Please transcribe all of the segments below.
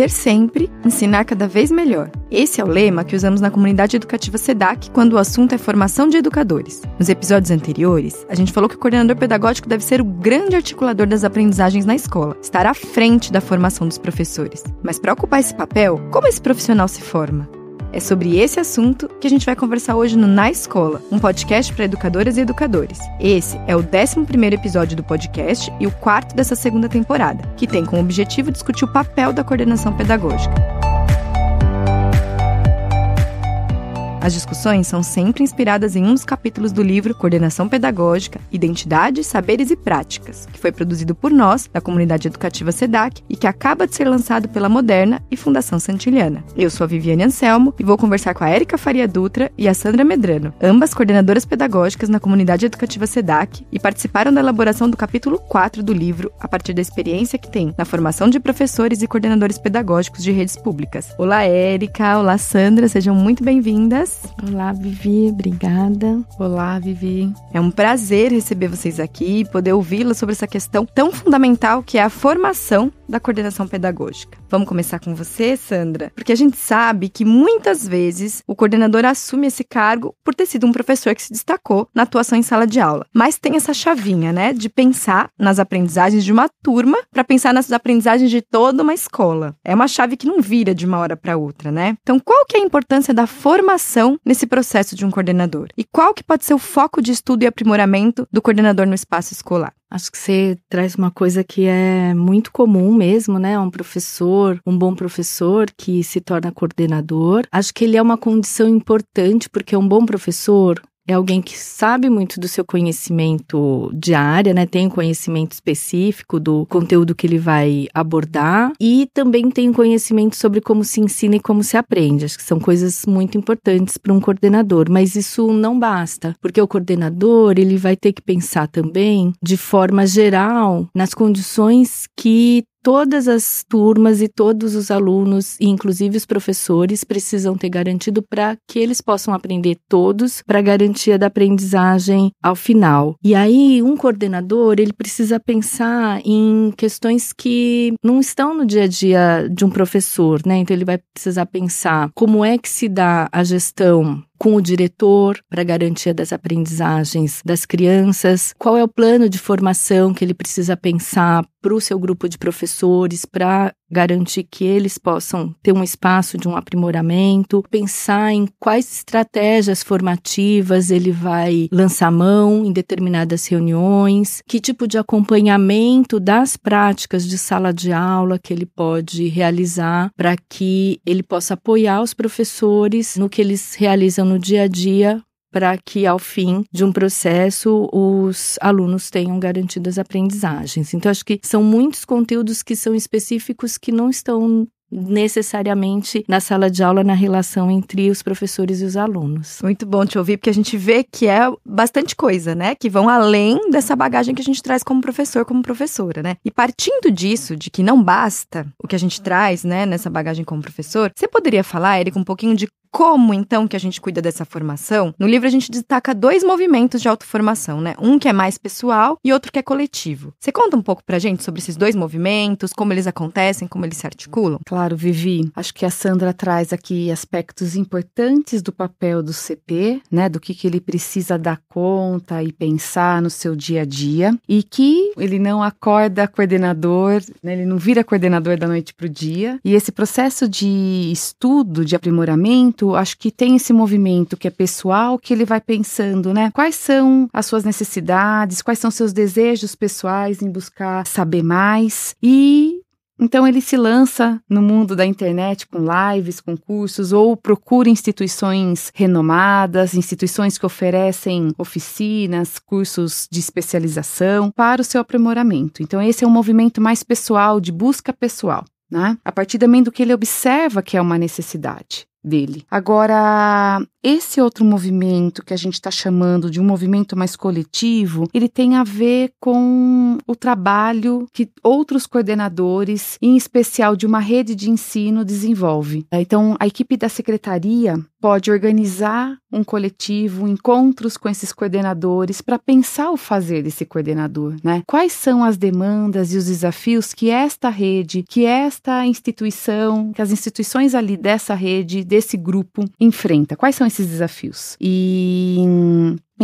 aprender sempre, ensinar cada vez melhor. Esse é o lema que usamos na comunidade educativa SEDAC quando o assunto é formação de educadores. Nos episódios anteriores, a gente falou que o coordenador pedagógico deve ser o grande articulador das aprendizagens na escola, estar à frente da formação dos professores. Mas para ocupar esse papel, como esse profissional se forma? É sobre esse assunto que a gente vai conversar hoje no Na Escola, um podcast para educadoras e educadores. Esse é o 11 episódio do podcast e o quarto dessa segunda temporada, que tem como objetivo discutir o papel da coordenação pedagógica. As discussões são sempre inspiradas em um dos capítulos do livro Coordenação Pedagógica, Identidade, Saberes e Práticas, que foi produzido por nós, da comunidade educativa SEDAC, e que acaba de ser lançado pela Moderna e Fundação Santiliana. Eu sou a Viviane Anselmo e vou conversar com a Érica Faria Dutra e a Sandra Medrano, ambas coordenadoras pedagógicas na comunidade educativa SEDAC e participaram da elaboração do capítulo 4 do livro, a partir da experiência que tem na formação de professores e coordenadores pedagógicos de redes públicas. Olá, Érica! Olá, Sandra! Sejam muito bem-vindas! Olá, Vivi, obrigada. Olá, Vivi. É um prazer receber vocês aqui e poder ouvi-la sobre essa questão tão fundamental que é a formação da coordenação pedagógica. Vamos começar com você, Sandra, porque a gente sabe que muitas vezes o coordenador assume esse cargo por ter sido um professor que se destacou na atuação em sala de aula. Mas tem essa chavinha, né, de pensar nas aprendizagens de uma turma para pensar nas aprendizagens de toda uma escola. É uma chave que não vira de uma hora para outra, né? Então, qual que é a importância da formação atuação nesse processo de um coordenador? E qual que pode ser o foco de estudo e aprimoramento do coordenador no espaço escolar? Acho que você traz uma coisa que é muito comum mesmo, né? Um professor, um bom professor que se torna coordenador. Acho que ele é uma condição importante, porque um bom professor, é alguém que sabe muito do seu conhecimento de área, né? Tem conhecimento específico do conteúdo que ele vai abordar e também tem conhecimento sobre como se ensina e como se aprende. Acho que são coisas muito importantes para um coordenador, mas isso não basta, porque o coordenador, ele vai ter que pensar também de forma geral nas condições que todas as turmas e todos os alunos, e inclusive os professores, precisam ter garantido para que eles possam aprender todos, para a garantia da aprendizagem ao final. E aí, um coordenador, ele precisa pensar em questões que não estão no dia a dia de um professor, né? Então, ele vai precisar pensar como é que se dá a gestão com o diretor para garantia das aprendizagens das crianças, qual é o plano de formação que ele precisa pensar para o seu grupo de professores, para garantir que eles possam ter um espaço de um aprimoramento, pensar em quais estratégias formativas ele vai lançar mão em determinadas reuniões, que tipo de acompanhamento das práticas de sala de aula que ele pode realizar para que ele possa apoiar os professores no que eles realizam no dia a dia para que ao fim de um processo os alunos tenham garantidas aprendizagens. Então acho que são muitos conteúdos que são específicos que não estão necessariamente na sala de aula na relação entre os professores e os alunos. Muito bom te ouvir, porque a gente vê que é bastante coisa, né? Que vão além dessa bagagem que a gente traz como professor, como professora, né? E partindo disso, de que não basta o que a gente traz, né, nessa bagagem como professor, você poderia falar, Eric, um pouquinho de como então que a gente cuida dessa formação? No livro a gente destaca dois movimentos de autoformação, né? Um que é mais pessoal e outro que é coletivo. Você conta um pouco pra gente sobre esses dois movimentos, como eles acontecem, como eles se articulam? Claro, Vivi. Acho que a Sandra traz aqui aspectos importantes do papel do CP, né? Do que, que ele precisa dar conta e pensar no seu dia a dia. E que ele não acorda coordenador, né? ele não vira coordenador da noite pro dia. E esse processo de estudo, de aprimoramento, muito, acho que tem esse movimento que é pessoal, que ele vai pensando, né? Quais são as suas necessidades, quais são seus desejos pessoais em buscar saber mais e então ele se lança no mundo da internet com lives, com cursos ou procura instituições renomadas, instituições que oferecem oficinas, cursos de especialização para o seu aprimoramento. Então esse é um movimento mais pessoal de busca pessoal. Né? A partir também do que ele observa que é uma necessidade dele. Agora, esse outro movimento que a gente está chamando de um movimento mais coletivo, ele tem a ver com o trabalho que outros coordenadores, em especial de uma rede de ensino, desenvolve. Então, a equipe da secretaria pode organizar um coletivo, encontros com esses coordenadores para pensar o fazer desse coordenador, né? Quais são as demandas e os desafios que esta rede, que esta instituição, que as instituições ali dessa rede, desse grupo enfrenta? Quais são esses desafios. E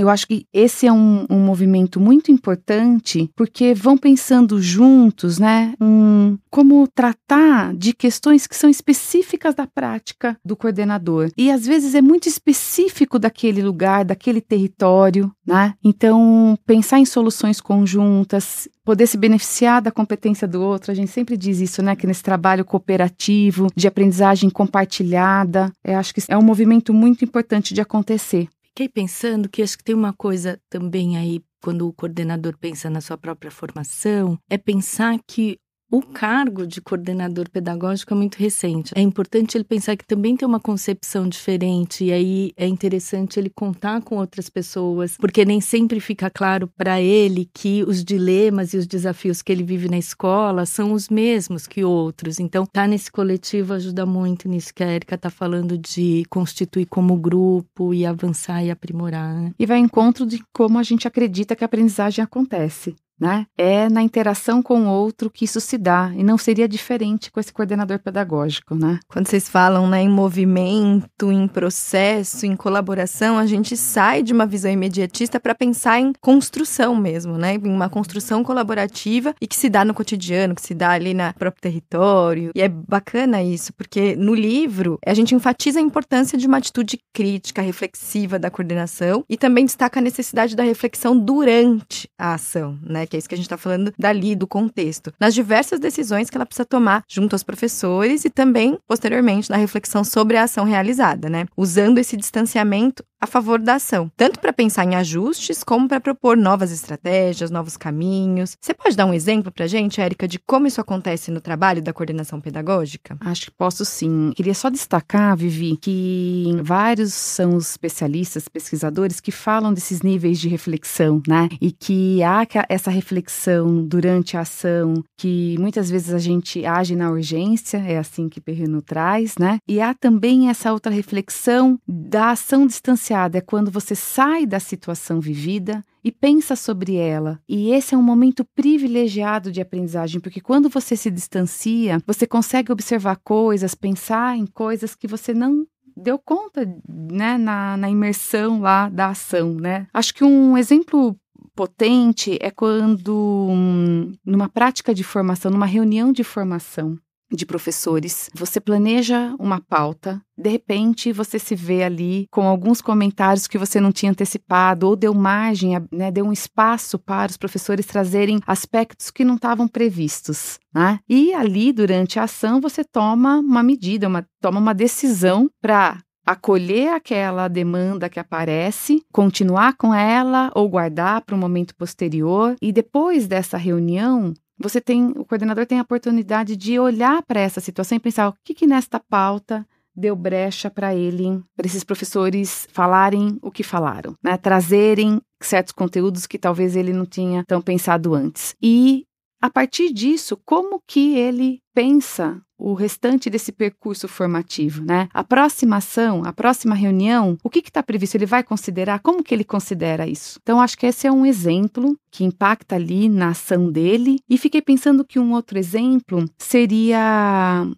eu acho que esse é um, um movimento muito importante, porque vão pensando juntos, né, um, como tratar de questões que são específicas da prática do coordenador. E às vezes é muito específico daquele lugar, daquele território, né? Então, pensar em soluções conjuntas, poder se beneficiar da competência do outro, a gente sempre diz isso, né? Que nesse trabalho cooperativo, de aprendizagem compartilhada, eu é, acho que é um movimento muito importante de acontecer. Fiquei pensando que acho que tem uma coisa também aí quando o coordenador pensa na sua própria formação, é pensar que o cargo de coordenador pedagógico é muito recente. É importante ele pensar que também tem uma concepção diferente, e aí é interessante ele contar com outras pessoas, porque nem sempre fica claro para ele que os dilemas e os desafios que ele vive na escola são os mesmos que outros. Então, estar tá nesse coletivo ajuda muito nisso que a Erika está falando de constituir como grupo e avançar e aprimorar. Né? E vai em encontro de como a gente acredita que a aprendizagem acontece. Né? É na interação com o outro que isso se dá e não seria diferente com esse coordenador pedagógico, né? Quando vocês falam né, em movimento, em processo, em colaboração, a gente sai de uma visão imediatista para pensar em construção mesmo, né? Em uma construção colaborativa e que se dá no cotidiano, que se dá ali no próprio território. E é bacana isso, porque no livro a gente enfatiza a importância de uma atitude crítica, reflexiva da coordenação e também destaca a necessidade da reflexão durante a ação, né? Que é isso que a gente está falando dali, do contexto. Nas diversas decisões que ela precisa tomar junto aos professores e também, posteriormente, na reflexão sobre a ação realizada, né? Usando esse distanciamento a favor da ação, tanto para pensar em ajustes como para propor novas estratégias, novos caminhos. Você pode dar um exemplo para a gente, Érica, de como isso acontece no trabalho da coordenação pedagógica? Acho que posso sim. Queria só destacar, Vivi, que vários são os especialistas, pesquisadores que falam desses níveis de reflexão, né? E que há essa reflexão durante a ação, que muitas vezes a gente age na urgência, é assim que Perrino traz, né? E há também essa outra reflexão da ação distanciada é quando você sai da situação vivida e pensa sobre ela. E esse é um momento privilegiado de aprendizagem, porque quando você se distancia, você consegue observar coisas, pensar em coisas que você não deu conta, né, na, na imersão lá da ação, né? Acho que um exemplo potente é quando, hum, numa prática de formação, numa reunião de formação, de professores, você planeja uma pauta, de repente você se vê ali com alguns comentários que você não tinha antecipado, ou deu margem, né, deu um espaço para os professores trazerem aspectos que não estavam previstos. Né? E ali, durante a ação, você toma uma medida, uma, toma uma decisão para acolher aquela demanda que aparece, continuar com ela ou guardar para um momento posterior. E depois dessa reunião, você tem, o coordenador tem a oportunidade de olhar para essa situação e pensar o que, que nesta pauta deu brecha para ele, para esses professores falarem o que falaram, né? trazerem certos conteúdos que talvez ele não tinha tão pensado antes. E a partir disso, como que ele pensa o restante desse percurso formativo, né? A próxima ação, a próxima reunião, o que está previsto? Ele vai considerar? Como que ele considera isso? Então, acho que esse é um exemplo que impacta ali na ação dele. E fiquei pensando que um outro exemplo seria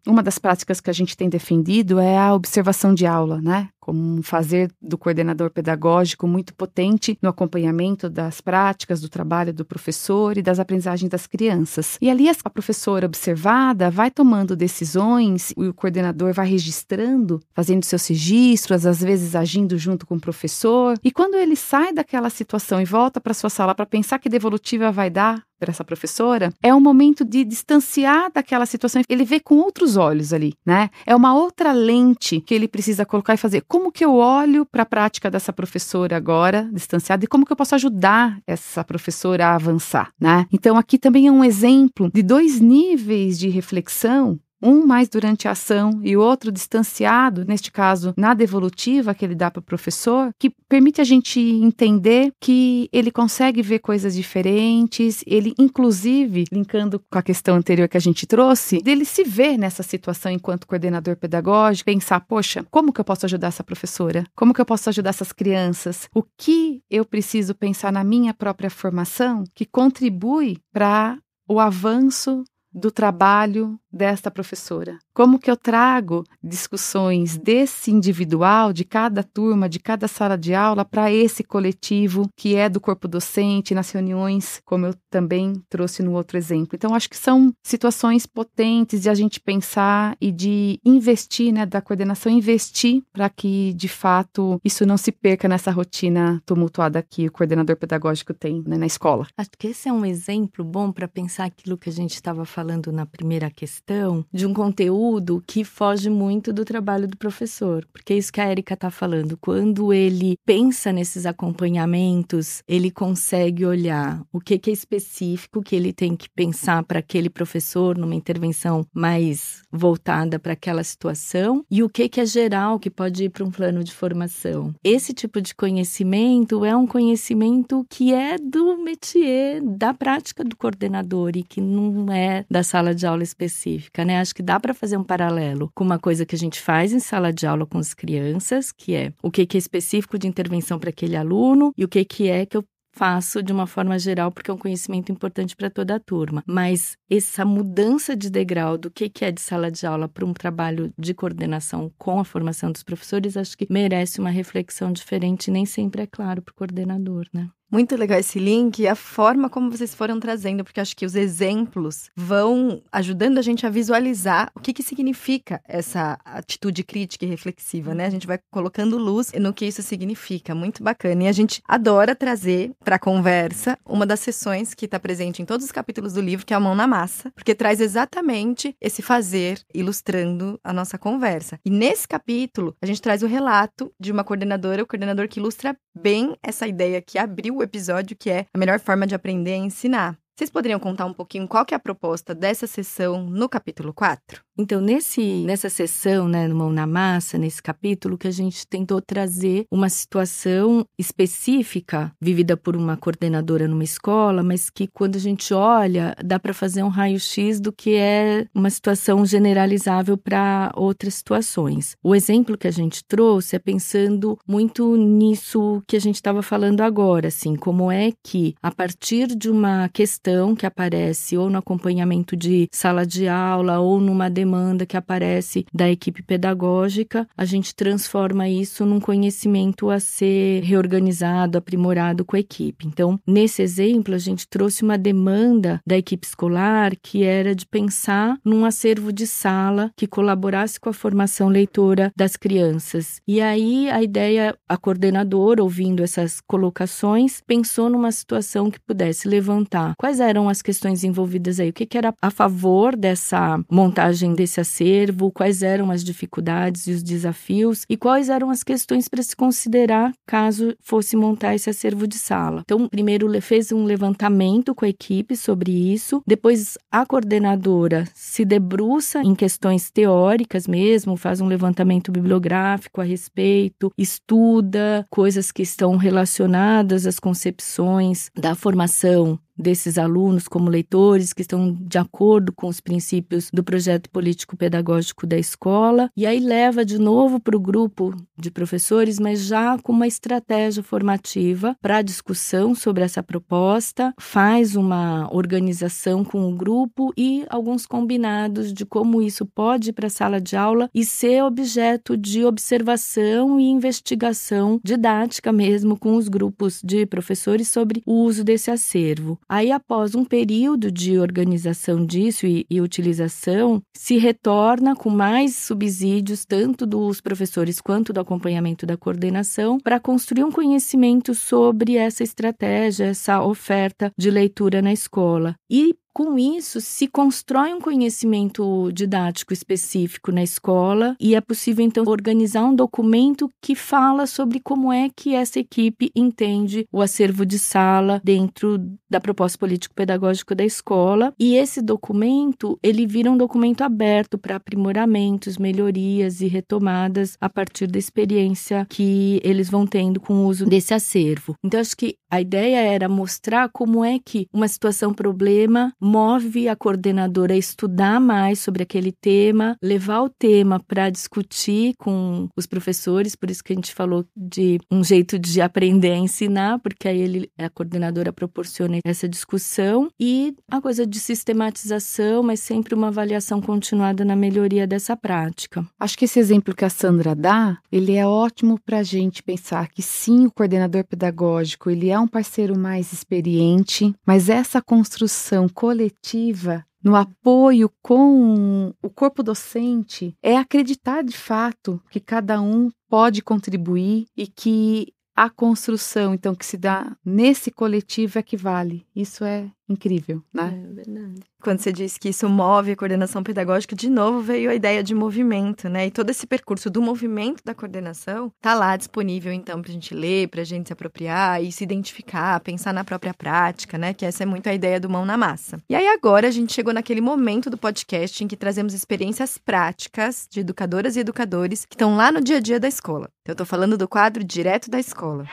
uma das práticas que a gente tem defendido é a observação de aula, né? como um fazer do coordenador pedagógico muito potente no acompanhamento das práticas do trabalho do professor e das aprendizagens das crianças. E ali a professora observada vai tomando decisões decisões e o coordenador vai registrando, fazendo seus registros, às vezes agindo junto com o professor. E quando ele sai daquela situação e volta para sua sala para pensar que devolutiva vai dar, para essa professora, é um momento de distanciar daquela situação. Ele vê com outros olhos ali, né? É uma outra lente que ele precisa colocar e fazer. Como que eu olho para a prática dessa professora agora, distanciada, e como que eu posso ajudar essa professora a avançar, né? Então, aqui também é um exemplo de dois níveis de reflexão um mais durante a ação e o outro distanciado, neste caso, na devolutiva que ele dá para o professor, que permite a gente entender que ele consegue ver coisas diferentes, ele dele, inclusive, linkando com a questão anterior que a gente trouxe, dele se ver nessa situação enquanto coordenador pedagógico, pensar, poxa, como que eu posso ajudar essa professora? Como que eu posso ajudar essas crianças? O que eu preciso pensar na minha própria formação que contribui para o avanço do trabalho desta professora? Como que eu trago discussões desse individual, de cada turma, de cada sala de aula, para esse coletivo que é do corpo docente, nas reuniões, como eu também trouxe no outro exemplo. Então, acho que são situações potentes de a gente pensar e de investir, né, da coordenação investir para que, de fato, isso não se perca nessa rotina tumultuada que o coordenador pedagógico tem né, na escola. Acho que esse é um exemplo bom para pensar aquilo que a gente estava falando na primeira questão, de um conteúdo conteúdo que foge muito do trabalho do professor. Porque é isso que a Erika está falando. Quando ele pensa nesses acompanhamentos, ele consegue olhar o que, que é específico que ele tem que pensar para aquele professor numa intervenção mais voltada para aquela situação e o que, que é geral que pode ir para um plano de formação. Esse tipo de conhecimento é um conhecimento que é do métier, da prática do coordenador e que não é da sala de aula específica, né? Acho que dá para fazer fazer um paralelo com uma coisa que a gente faz em sala de aula com as crianças, que é o que é específico de intervenção para aquele aluno e o que é que eu faço de uma forma geral, porque é um conhecimento importante para toda a turma. Mas essa mudança de degrau do que, que é de sala de aula para um trabalho de coordenação com a formação dos professores, acho que merece uma reflexão diferente, nem sempre é claro para o coordenador, né? Muito legal esse link e a forma como vocês foram trazendo, porque acho que os exemplos vão ajudando a gente a visualizar o que, que significa essa atitude crítica e reflexiva, né? A gente vai colocando luz no que isso significa. Muito bacana. E a gente adora trazer para conversa uma das sessões que está presente em todos os capítulos do livro, que é a mão na massa, porque traz exatamente esse fazer ilustrando a nossa conversa. E nesse capítulo, a gente traz o relato de uma coordenadora, o coordenador que ilustra bem essa ideia que abriu episódio que é A Melhor Forma de Aprender a Ensinar. Vocês poderiam contar um pouquinho qual que é a proposta dessa sessão no capítulo 4? Então, nesse, nessa sessão, né, no Mão na Massa, nesse capítulo, que a gente tentou trazer uma situação específica vivida por uma coordenadora numa escola, mas que quando a gente olha, dá para fazer um raio-x do que é uma situação generalizável para outras situações. O exemplo que a gente trouxe é pensando muito nisso que a gente estava falando agora, assim, como é que, a partir de uma questão questão que aparece ou no acompanhamento de sala de aula ou numa demanda que aparece da equipe pedagógica, a gente transforma isso num conhecimento a ser reorganizado, aprimorado com a equipe. Então, nesse exemplo, a gente trouxe uma demanda da equipe escolar que era de pensar num acervo de sala que colaborasse com a formação leitora das crianças. E aí a ideia, a coordenadora, ouvindo essas colocações, pensou numa situação que pudesse levantar quais quais eram as questões envolvidas aí? O que, que era a favor dessa montagem desse acervo? Quais eram as dificuldades e os desafios? E quais eram as questões para se considerar caso fosse montar esse acervo de sala? Então, primeiro fez um levantamento com a equipe sobre isso. Depois, a coordenadora se debruça em questões teóricas mesmo, faz um levantamento bibliográfico a respeito, estuda coisas que estão relacionadas às concepções da formação desses alunos como leitores que estão de acordo com os princípios do projeto político-pedagógico da escola, e aí leva de novo para o grupo de professores, mas já com uma estratégia formativa para discussão sobre essa proposta, faz uma organização com o grupo e alguns combinados de como isso pode ir para a sala de aula e ser objeto de observação e investigação didática mesmo com os grupos de professores sobre o uso desse acervo. Aí, após um período de organização disso e, e, utilização, se retorna com mais subsídios, tanto dos professores quanto do acompanhamento da coordenação, para construir um conhecimento sobre essa estratégia, essa oferta de leitura na escola. E com isso, se constrói um conhecimento didático específico na escola e é possível, então, organizar um documento que fala sobre como é que essa equipe entende o acervo de sala dentro da proposta político-pedagógica da escola. E esse documento, ele vira um documento aberto para aprimoramentos, melhorias e retomadas a partir da experiência que eles vão tendo com o uso desse acervo. Então, acho que a ideia era mostrar como é que uma situação problema move a coordenadora a estudar mais sobre aquele tema, levar o tema para discutir com os professores, por isso que a gente falou de um jeito de aprender a ensinar, porque aí ele, a coordenadora proporciona essa discussão e a coisa de sistematização, mas sempre uma avaliação continuada na melhoria dessa prática. Acho que esse exemplo que a Sandra dá, ele é ótimo para a gente pensar que sim, o coordenador pedagógico, ele é um parceiro mais experiente, mas essa construção coletiva no apoio com o corpo docente é acreditar de fato que cada um pode contribuir e que a construção, então, que se dá nesse coletivo é que vale. Isso é incrível, né? É verdade. Quando você disse que isso move a coordenação pedagógica, de novo veio a ideia de movimento, né? E todo esse percurso do movimento da coordenação tá lá disponível, então, para a gente ler, para a gente se apropriar e se identificar, pensar na própria prática, né? Que essa é muito a ideia do mão na massa. E aí agora a gente chegou naquele momento do podcast em que trazemos experiências práticas de educadoras e educadores que estão lá no dia a dia da escola. Então, eu tô falando do quadro Direto da Escola.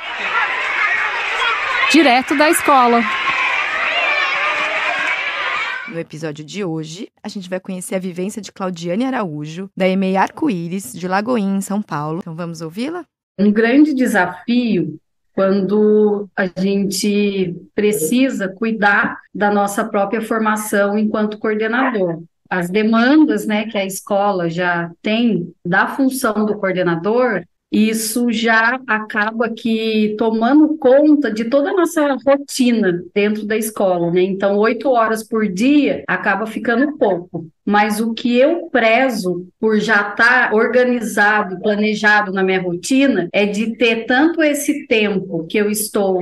Direto da Escola. No episódio de hoje, a gente vai conhecer a vivência de Claudiane Araújo, da EMEI Arco-Íris, de Lagoinha, em São Paulo. Então vamos ouvi-la? Um grande desafio quando a gente precisa cuidar da nossa própria formação enquanto coordenador. As demandas né, que a escola já tem da função do coordenador isso já acaba que tomando conta de toda a nossa rotina dentro da escola, né? Então, oito horas por dia acaba ficando pouco. Mas o que eu prezo por já estar tá organizado, planejado na minha rotina, é de ter tanto esse tempo que eu estou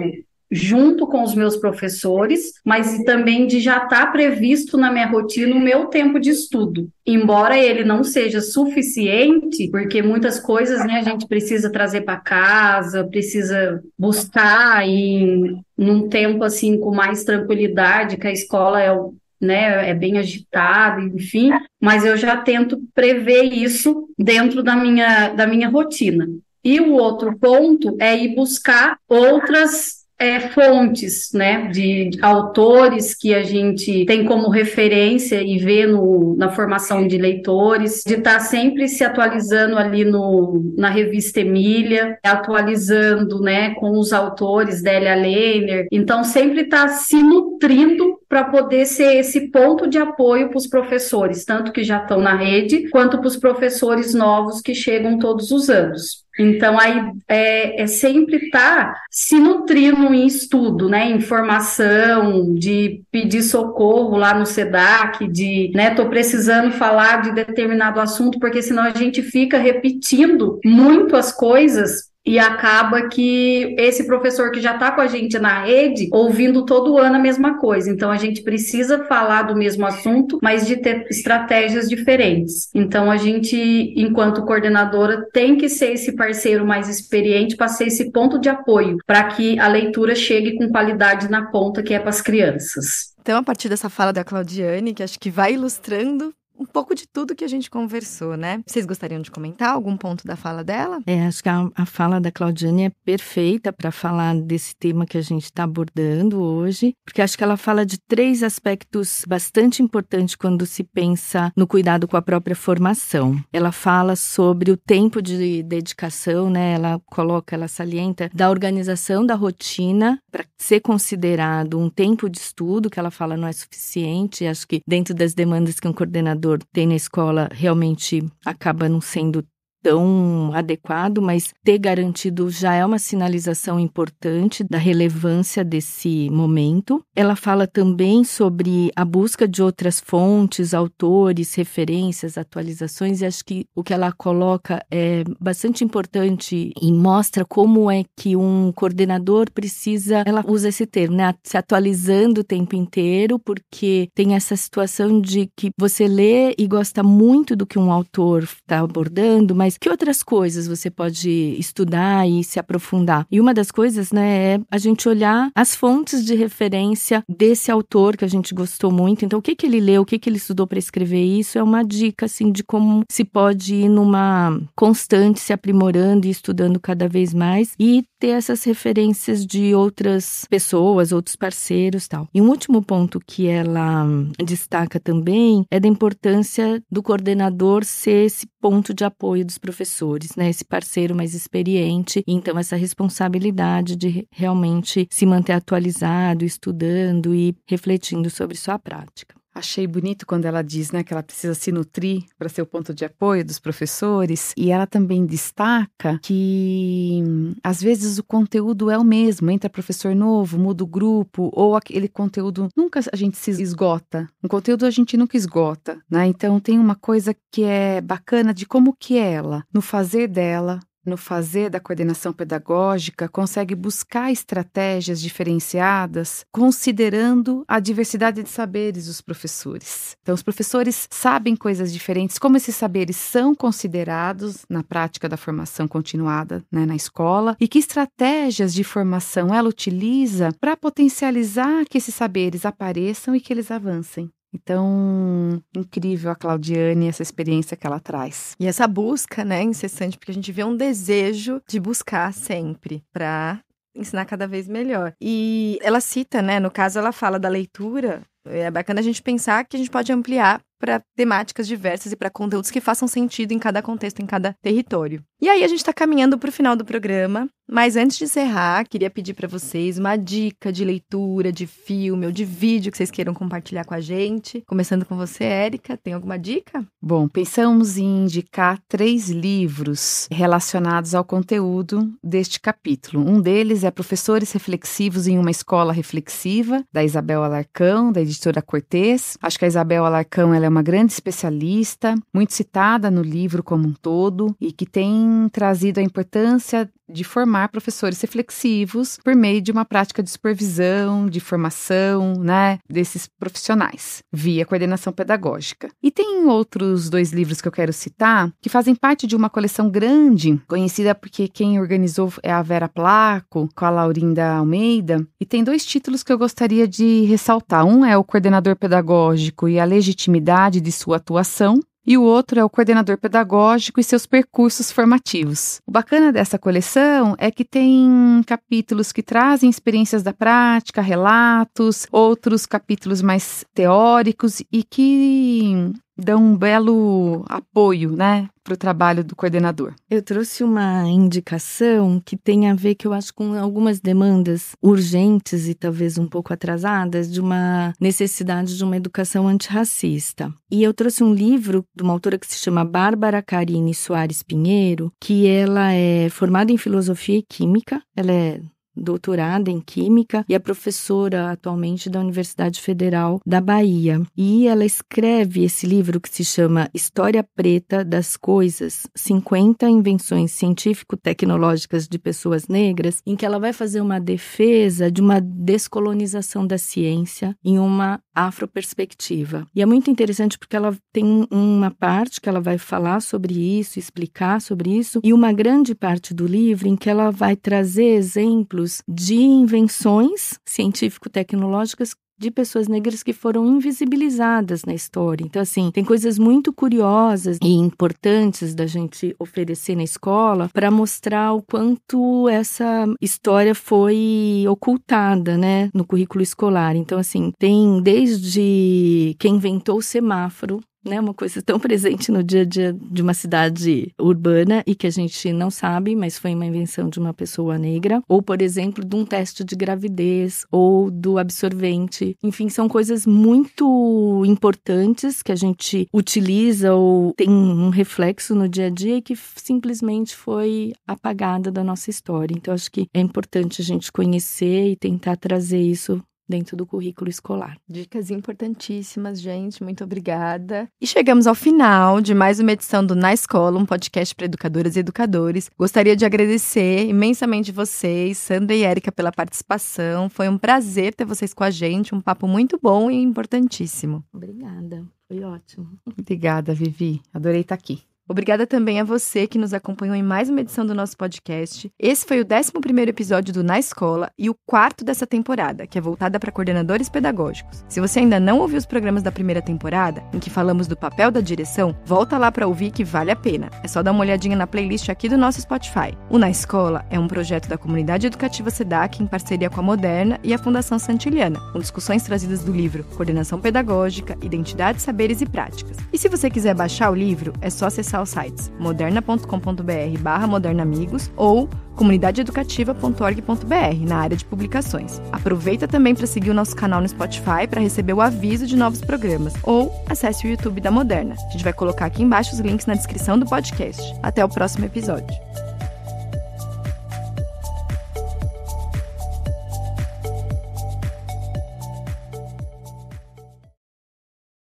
junto com os meus professores, mas também de já estar tá previsto na minha rotina o meu tempo de estudo. Embora ele não seja suficiente, porque muitas coisas né, a gente precisa trazer para casa, precisa buscar em num tempo assim com mais tranquilidade, que a escola é o né, é bem agitado, enfim, mas eu já tento prever isso dentro da minha, da minha rotina. E o outro ponto é ir buscar outras é, fontes, né, de, de autores que a gente tem como referência e vê no, na formação de leitores, de estar tá sempre se atualizando ali no, na revista Emília, atualizando, né, com os autores Délia Lehner. Então, sempre está se nutrindo para poder ser esse ponto de apoio para os professores, tanto que já estão na rede, quanto para os professores novos que chegam todos os anos. Então, aí é, é sempre estar tá se nutrindo em estudo, né? Informação, de pedir socorro lá no SEDAC, de, né, tô precisando falar de determinado assunto, porque senão a gente fica repetindo muito as coisas e acaba que esse professor que já está com a gente na rede, ouvindo todo ano a mesma coisa. Então a gente precisa falar do mesmo assunto, mas de ter estratégias diferentes. Então a gente, enquanto coordenadora, tem que ser esse parceiro mais experiente para ser esse ponto de apoio, para que a leitura chegue com qualidade na ponta que é para as crianças. Então, a partir dessa fala da Claudiane, que acho que vai ilustrando um pouco de tudo que a gente conversou, né? Vocês gostariam de comentar algum ponto da fala dela? É, acho que a, a fala da Claudiane é perfeita para falar desse tema que a gente está abordando hoje, porque acho que ela fala de três aspectos bastante importantes quando se pensa no cuidado com a própria formação. Ela fala sobre o tempo de dedicação, né? Ela coloca, ela salienta da organização da rotina para ser considerado um tempo de estudo, que ela fala não é suficiente. Acho que dentro das demandas que um coordenador professor tem na escola realmente acaba não sendo tão adequado, mas ter garantido já é uma sinalização importante da relevância desse momento. Ela fala também sobre a busca de outras fontes, autores, referências, atualizações, e acho que o que ela coloca é bastante importante e mostra como é que um coordenador precisa, ela usa esse termo, né, se atualizando o tempo inteiro, porque tem essa situação de que você lê e gosta muito do que um autor está abordando, mas mas que outras coisas você pode estudar e se aprofundar? E uma das coisas, né, é a gente olhar as fontes de referência desse autor que a gente gostou muito. Então, o que que ele leu, o que que ele estudou para escrever isso é uma dica assim de como se pode ir numa constante se aprimorando e estudando cada vez mais e ter essas referências de outras pessoas, outros parceiros, tal. E um último ponto que ela destaca também é da importância do coordenador ser esse ponto de apoio dos professores, né? Esse parceiro mais experiente, então essa responsabilidade de realmente se manter atualizado, estudando e refletindo sobre sua prática. Achei bonito quando ela diz né, que ela precisa se nutrir para ser o ponto de apoio dos professores. E ela também destaca que, às vezes, o conteúdo é o mesmo. Entra professor novo, muda o grupo, ou aquele conteúdo nunca a gente se esgota. Um conteúdo a gente nunca esgota. Né? Então, tem uma coisa que é bacana de como que ela, no fazer dela, no fazer da coordenação pedagógica, consegue buscar estratégias diferenciadas, considerando a diversidade de saberes dos professores. Então, os professores sabem coisas diferentes, como esses saberes são considerados na prática da formação continuada né, na escola e que estratégias de formação ela utiliza para potencializar que esses saberes apareçam e que eles avancem. Então, incrível a Claudiane, essa experiência que ela traz. E essa busca, né, incessante, porque a gente vê um desejo de buscar sempre para ensinar cada vez melhor. E ela cita, né, no caso ela fala da leitura, é bacana a gente pensar que a gente pode ampliar para temáticas diversas e para conteúdos que façam sentido em cada contexto, em cada território. E aí a gente está caminhando para o final do programa, mas antes de encerrar, queria pedir para vocês uma dica de leitura, de filme ou de vídeo que vocês queiram compartilhar com a gente. Começando com você, Érica, tem alguma dica? Bom, pensamos em indicar três livros relacionados ao conteúdo deste capítulo. Um deles é Professores Reflexivos em uma Escola Reflexiva, da Isabel Alarcão, da editora Cortez. Acho que a Isabel Alarcão ela é uma grande especialista, muito citada no livro como um todo e que tem trazido a importância de formar professores reflexivos por meio de uma prática de supervisão, de formação, né, desses profissionais, via coordenação pedagógica. E tem outros dois livros que eu quero citar, que fazem parte de uma coleção grande, conhecida porque quem organizou é a Vera Placo, com a Laurinda Almeida, e tem dois títulos que eu gostaria de ressaltar. Um é O Coordenador Pedagógico e a Legitimidade de Sua Atuação, e o outro é o coordenador pedagógico e seus percursos formativos. O bacana dessa coleção é que tem capítulos que trazem experiências da prática, relatos, outros capítulos mais teóricos e que dão um belo apoio, né, para o trabalho do coordenador. Eu trouxe uma indicação que tem a ver, que eu acho, com algumas demandas urgentes e talvez um pouco atrasadas, de uma necessidade de uma educação antirracista. E eu trouxe um livro de uma autora que se chama Bárbara Carine Soares Pinheiro, que ela é formada em filosofia e química, ela é doutorada em Química e é professora atualmente da Universidade Federal da Bahia. E ela escreve esse livro que se chama História Preta das Coisas: 50 Invenções Científico-Tecnológicas de Pessoas Negras, em que ela vai fazer uma defesa de uma descolonização da ciência em uma Afroperspectiva. E é muito interessante porque ela tem uma parte que ela vai falar sobre isso, explicar sobre isso, e uma grande parte do livro em que ela vai trazer exemplos de invenções científico-tecnológicas de pessoas negras que foram invisibilizadas na história. Então, assim, tem coisas muito curiosas e importantes da gente oferecer na escola para mostrar o quanto essa história foi ocultada, né, no currículo escolar. Então, assim, tem desde quem inventou o semáforo né? Uma coisa tão presente no dia a dia de uma cidade urbana e que a gente não sabe, mas foi uma invenção de uma pessoa negra. Ou, por exemplo, de um teste de gravidez ou do absorvente. Enfim, são coisas muito importantes que a gente utiliza ou tem um reflexo no dia a dia e que simplesmente foi apagada da nossa história. Então, acho que é importante a gente conhecer e tentar trazer isso dentro do currículo escolar. Dicas importantíssimas, gente. Muito obrigada. E chegamos ao final de mais uma edição do Na Escola, um podcast para educadoras e educadores. Gostaria de agradecer imensamente vocês, Sandra e Érica, pela participação. Foi um prazer ter vocês com a gente, um papo muito bom e importantíssimo. Obrigada. Foi ótimo. Obrigada, Vivi. Adorei estar aqui. Obrigada também a você que nos acompanhou em mais uma edição do nosso podcast. Esse foi o 11º episódio do Na Escola e o quarto dessa temporada, que é voltada para coordenadores pedagógicos. Se você ainda não ouviu os programas da primeira temporada, em que falamos do papel da direção, volta lá para ouvir que vale a pena. É só dar uma olhadinha na playlist aqui do nosso Spotify. O Na Escola é um projeto da comunidade educativa SEDAC em parceria com a Moderna e a Fundação Santiliana, com discussões trazidas do livro Coordenação Pedagógica, Identidade, Saberes e Práticas. E se você quiser baixar o livro, é só acessar acessar os sites moderna.com.br barra modernamigos ou comunidadeeducativa.org.br na área de publicações. Aproveita também para seguir o nosso canal no Spotify para receber o aviso de novos programas ou acesse o YouTube da Moderna. A gente vai colocar aqui embaixo os links na descrição do podcast. Até o próximo episódio.